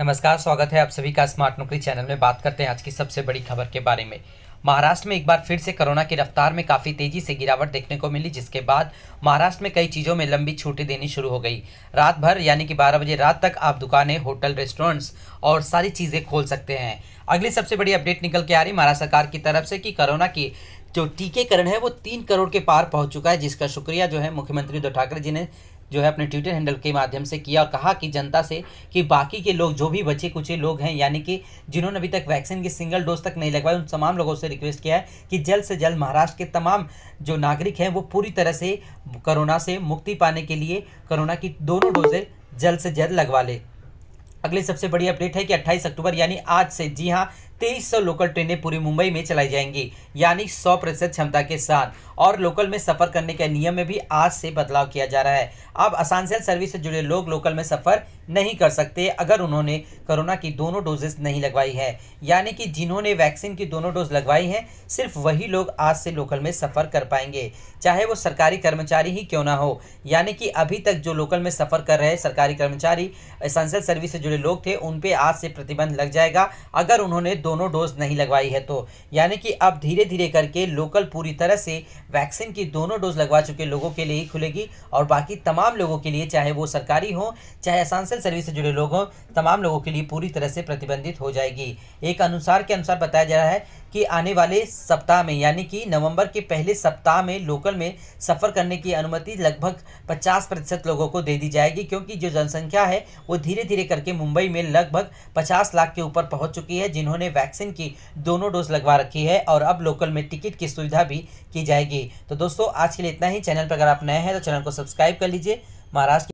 नमस्कार स्वागत है आप सभी का स्मार्ट नौकरी चैनल में बात करते हैं आज की सबसे बड़ी खबर के बारे में महाराष्ट्र में एक बार फिर से कोरोना की रफ्तार में काफ़ी तेजी से गिरावट देखने को मिली जिसके बाद महाराष्ट्र में कई चीज़ों में लंबी छूटें देनी शुरू हो गई रात भर यानी कि 12 बजे रात तक आप दुकानें होटल रेस्टोरेंट्स और सारी चीज़ें खोल सकते हैं अगली सबसे बड़ी अपडेट निकल के आ रही महाराष्ट्र सरकार की तरफ से कि कोरोना की जो टीकेकरण है वो तीन करोड़ के पार पहुंच चुका है जिसका शुक्रिया जो है मुख्यमंत्री उद्धव ठाकरे जी ने जो है अपने ट्विटर हैंडल के माध्यम से किया और कहा कि जनता से कि बाकी के लोग जो भी बचे कुचे लोग हैं यानी कि जिन्होंने अभी तक वैक्सीन की सिंगल डोज तक नहीं लगवाई उन तमाम लोगों से रिक्वेस्ट किया है कि जल्द से जल्द महाराष्ट्र के तमाम जो नागरिक हैं वो पूरी तरह से कोरोना से मुक्ति पाने के लिए कोरोना की दोनों डोजें जल्द से जल्द लगवा लें अगली सबसे बड़ी अपडेट है कि 28 अक्टूबर यानी आज से जी हाँ तेईस सौ लोकल ट्रेनें पूरी मुंबई में चलाई जाएंगी यानी सौ प्रतिशत क्षमता के साथ और लोकल में सफ़र करने के नियम में भी आज से बदलाव किया जा रहा है अब आसानसेल सर्विस से जुड़े लोग लोकल में सफ़र नहीं कर सकते अगर उन्होंने कोरोना की दोनों डोजेस नहीं लगवाई है यानी कि जिन्होंने वैक्सीन की दोनों डोज लगवाई है सिर्फ वही लोग आज से लोकल में सफ़र कर पाएंगे चाहे वो सरकारी कर्मचारी ही क्यों ना हो यानी कि अभी तक जो लोकल में सफ़र कर रहे सरकारी कर्मचारी आसानसेल सर्विस से जुड़े लोग थे उन पर आज से प्रतिबंध लग जाएगा अगर उन्होंने दोनों डोज नहीं लगवाई है तो यानी कि अब धीरे धीरे करके लोकल पूरी तरह से वैक्सीन की दोनों डोज लगवा चुके लोगों के लिए ही खुलेगी और बाकी तमाम लोगों के लिए चाहे वो सरकारी हों चाहे असानसल सर्विस से जुड़े लोग हों तमाम लोगों के लिए पूरी तरह से प्रतिबंधित हो जाएगी एक अनुसार के अनुसार बताया जा रहा है कि आने वाले सप्ताह में यानी कि नवंबर के पहले सप्ताह में लोकल में सफ़र करने की अनुमति लगभग 50 प्रतिशत लोगों को दे दी जाएगी क्योंकि जो जनसंख्या है वो धीरे धीरे करके मुंबई में लगभग 50 लाख के ऊपर पहुंच चुकी है जिन्होंने वैक्सीन की दोनों डोज लगवा रखी है और अब लोकल में टिकट की सुविधा भी की जाएगी तो दोस्तों आज के लिए इतना ही चैनल पर अगर आप नए हैं तो चैनल को सब्सक्राइब कर लीजिए महाराष्ट्र